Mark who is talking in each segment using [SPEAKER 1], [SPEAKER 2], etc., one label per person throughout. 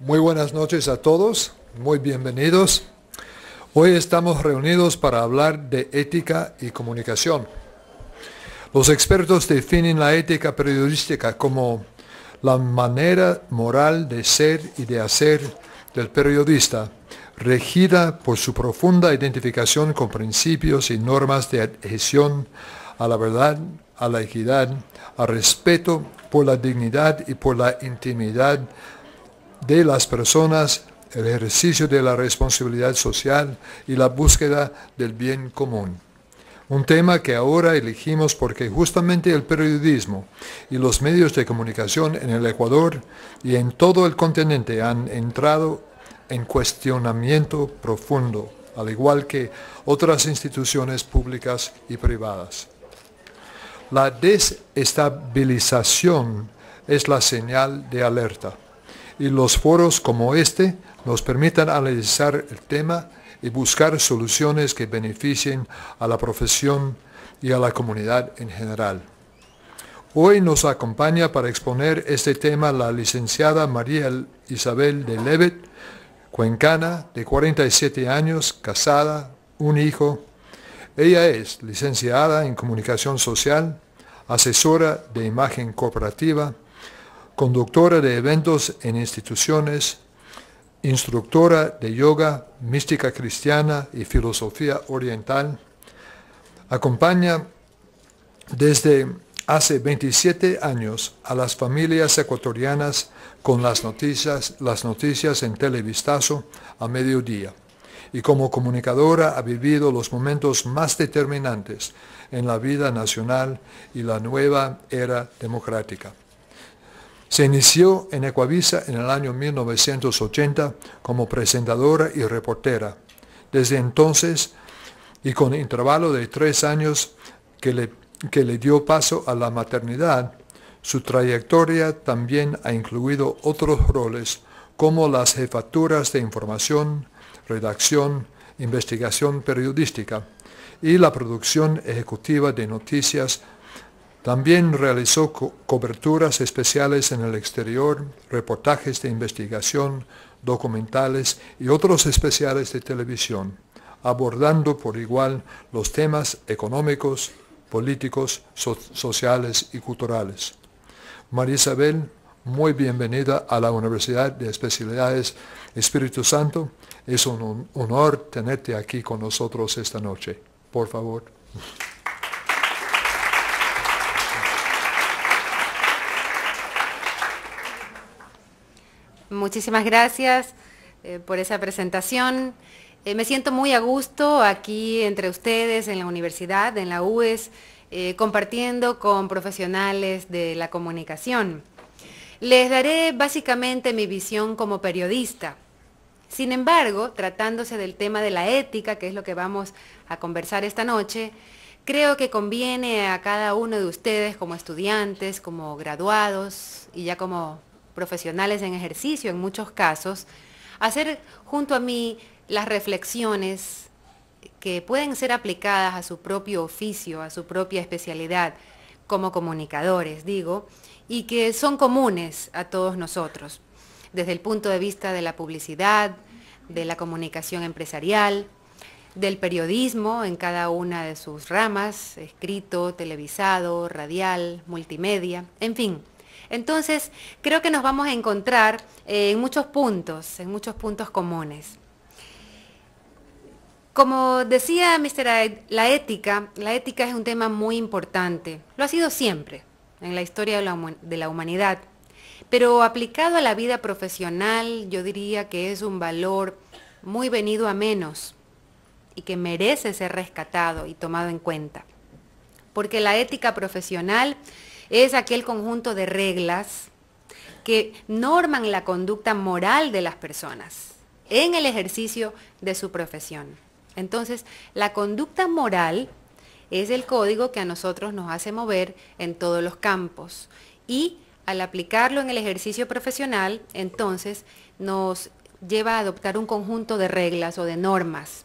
[SPEAKER 1] Muy buenas noches a todos, muy bienvenidos. Hoy estamos reunidos para hablar de ética y comunicación. Los expertos definen la ética periodística como la manera moral de ser y de hacer del periodista, regida por su profunda identificación con principios y normas de adhesión a la verdad, a la equidad, al respeto por la dignidad y por la intimidad de las personas, el ejercicio de la responsabilidad social y la búsqueda del bien común. Un tema que ahora elegimos porque justamente el periodismo y los medios de comunicación en el Ecuador y en todo el continente han entrado en cuestionamiento profundo, al igual que otras instituciones públicas y privadas. La desestabilización es la señal de alerta y los foros como este nos permitan analizar el tema y buscar soluciones que beneficien a la profesión y a la comunidad en general. Hoy nos acompaña para exponer este tema la licenciada María Isabel de Levet, cuencana de 47 años, casada, un hijo. Ella es licenciada en comunicación social, asesora de imagen Cooperativa, conductora de eventos en instituciones, instructora de yoga, mística cristiana y filosofía oriental. Acompaña desde hace 27 años a las familias ecuatorianas con las noticias, las noticias en televistazo a mediodía y como comunicadora ha vivido los momentos más determinantes en la vida nacional y la nueva era democrática. Se inició en Ecuavisa en el año 1980 como presentadora y reportera. Desde entonces, y con intervalo de tres años que le, que le dio paso a la maternidad, su trayectoria también ha incluido otros roles como las jefaturas de información, redacción, investigación periodística y la producción ejecutiva de noticias también realizó coberturas especiales en el exterior, reportajes de investigación, documentales y otros especiales de televisión, abordando por igual los temas económicos, políticos, sociales y culturales. María Isabel, muy bienvenida a la Universidad de Especialidades Espíritu Santo. Es un honor tenerte aquí con nosotros esta noche. Por favor.
[SPEAKER 2] Muchísimas gracias eh, por esa presentación. Eh, me siento muy a gusto aquí entre ustedes, en la universidad, en la UES, eh, compartiendo con profesionales de la comunicación. Les daré básicamente mi visión como periodista. Sin embargo, tratándose del tema de la ética, que es lo que vamos a conversar esta noche, creo que conviene a cada uno de ustedes como estudiantes, como graduados y ya como profesionales en ejercicio en muchos casos, hacer junto a mí las reflexiones que pueden ser aplicadas a su propio oficio, a su propia especialidad, como comunicadores, digo, y que son comunes a todos nosotros, desde el punto de vista de la publicidad, de la comunicación empresarial, del periodismo en cada una de sus ramas, escrito, televisado, radial, multimedia, en fin. Entonces, creo que nos vamos a encontrar eh, en muchos puntos, en muchos puntos comunes. Como decía Mr. La ética, la ética es un tema muy importante. Lo ha sido siempre en la historia de la humanidad. Pero aplicado a la vida profesional, yo diría que es un valor muy venido a menos y que merece ser rescatado y tomado en cuenta. Porque la ética profesional es aquel conjunto de reglas que norman la conducta moral de las personas en el ejercicio de su profesión. Entonces, la conducta moral es el código que a nosotros nos hace mover en todos los campos y al aplicarlo en el ejercicio profesional, entonces nos lleva a adoptar un conjunto de reglas o de normas.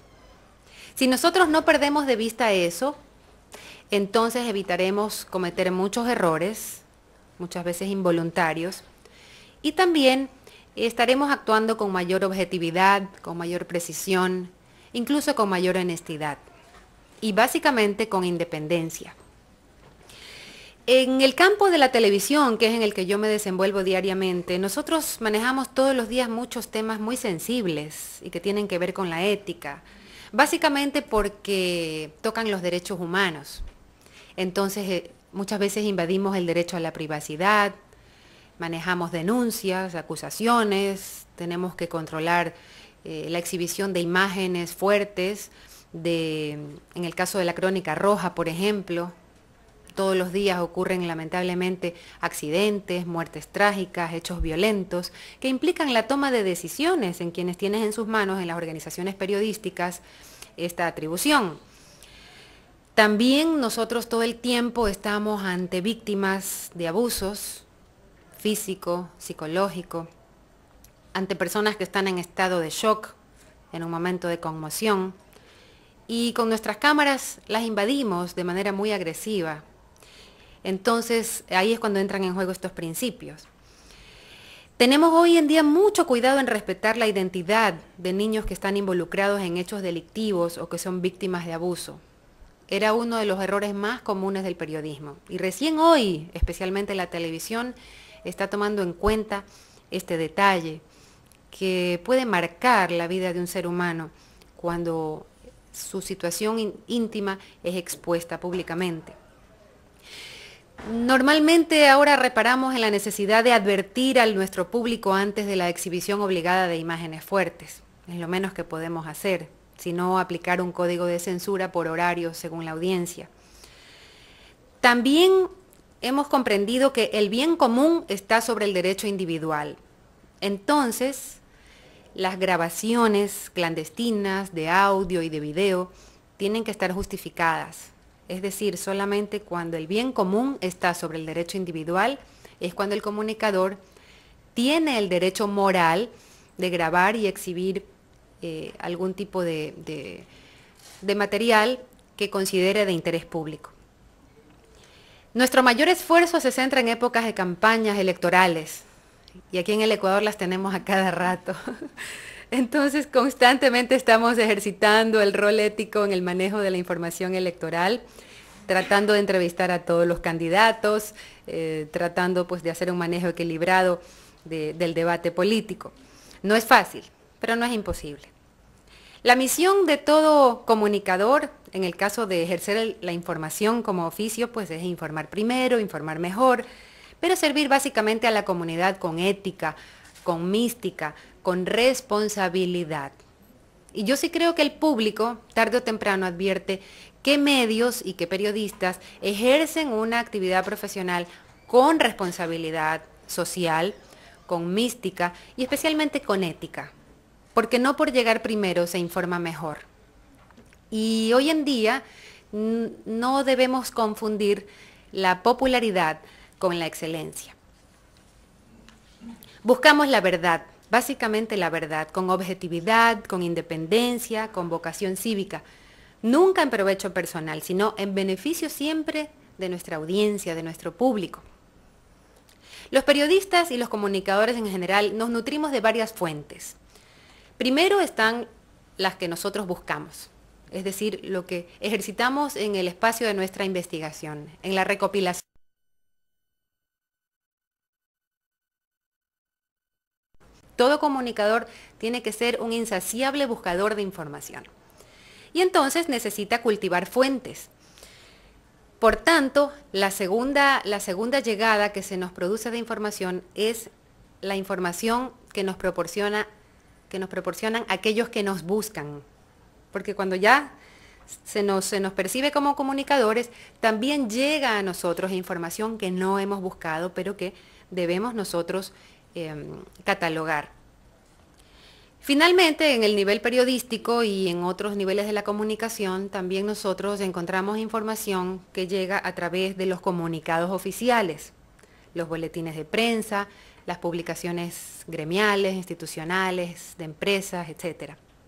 [SPEAKER 2] Si nosotros no perdemos de vista eso, entonces evitaremos cometer muchos errores, muchas veces involuntarios, y también estaremos actuando con mayor objetividad, con mayor precisión, incluso con mayor honestidad y básicamente con independencia. En el campo de la televisión, que es en el que yo me desenvuelvo diariamente, nosotros manejamos todos los días muchos temas muy sensibles y que tienen que ver con la ética, básicamente porque tocan los derechos humanos. Entonces, eh, muchas veces invadimos el derecho a la privacidad, manejamos denuncias, acusaciones, tenemos que controlar eh, la exhibición de imágenes fuertes, en el caso de la crónica roja, por ejemplo, todos los días ocurren lamentablemente accidentes, muertes trágicas, hechos violentos, que implican la toma de decisiones en quienes tienen en sus manos, en las organizaciones periodísticas, esta atribución. También nosotros todo el tiempo estamos ante víctimas de abusos físico, psicológico, ante personas que están en estado de shock, en un momento de conmoción, y con nuestras cámaras las invadimos de manera muy agresiva. Entonces ahí es cuando entran en juego estos principios. Tenemos hoy en día mucho cuidado en respetar la identidad de niños que están involucrados en hechos delictivos o que son víctimas de abuso era uno de los errores más comunes del periodismo. Y recién hoy, especialmente la televisión, está tomando en cuenta este detalle que puede marcar la vida de un ser humano cuando su situación íntima es expuesta públicamente. Normalmente ahora reparamos en la necesidad de advertir a nuestro público antes de la exhibición obligada de imágenes fuertes. Es lo menos que podemos hacer sino aplicar un código de censura por horario según la audiencia. También hemos comprendido que el bien común está sobre el derecho individual. Entonces, las grabaciones clandestinas de audio y de video tienen que estar justificadas. Es decir, solamente cuando el bien común está sobre el derecho individual es cuando el comunicador tiene el derecho moral de grabar y exhibir eh, algún tipo de, material que considere de interés público. Nuestro mayor esfuerzo se centra en épocas de campañas electorales, y aquí en el Ecuador las tenemos a cada rato. Entonces constantemente estamos ejercitando el rol ético en el manejo de la información electoral, tratando de entrevistar a todos los candidatos, eh, tratando pues de hacer un manejo equilibrado del debate político. No es fácil, pero no es imposible. La misión de todo comunicador, en el caso de ejercer la información como oficio, pues es informar primero, informar mejor, pero servir básicamente a la comunidad con ética, con mística, con responsabilidad. Y yo sí creo que el público, tarde o temprano, advierte qué medios y qué periodistas ejercen una actividad profesional con responsabilidad social, con mística y especialmente con ética porque no por llegar primero se informa mejor. Y hoy en día no debemos confundir la popularidad con la excelencia. Buscamos la verdad, básicamente la verdad, con objetividad, con independencia, con vocación cívica, nunca en provecho personal, sino en beneficio siempre de nuestra audiencia, de nuestro público. Los periodistas y los comunicadores en general nos nutrimos de varias fuentes. Primero están las que nosotros buscamos, es decir, lo que ejercitamos en el espacio de nuestra investigación, en la recopilación. Todo comunicador tiene que ser un insaciable buscador de información. Y entonces necesita cultivar fuentes. Por tanto, la segunda, la segunda llegada que se nos produce de información es la información que nos proporciona que nos proporcionan aquellos que nos buscan. Porque cuando ya se nos, percibe como comunicadores, también llega a nosotros información que no hemos buscado, pero que debemos nosotros em, catalogar. Finalmente, en el nivel periodístico y en otros niveles de la comunicación, también nosotros encontramos información que llega a través de los comunicados oficiales, los boletines de prensa, las publicaciones gremiales, institucionales, de empresas, etcétera.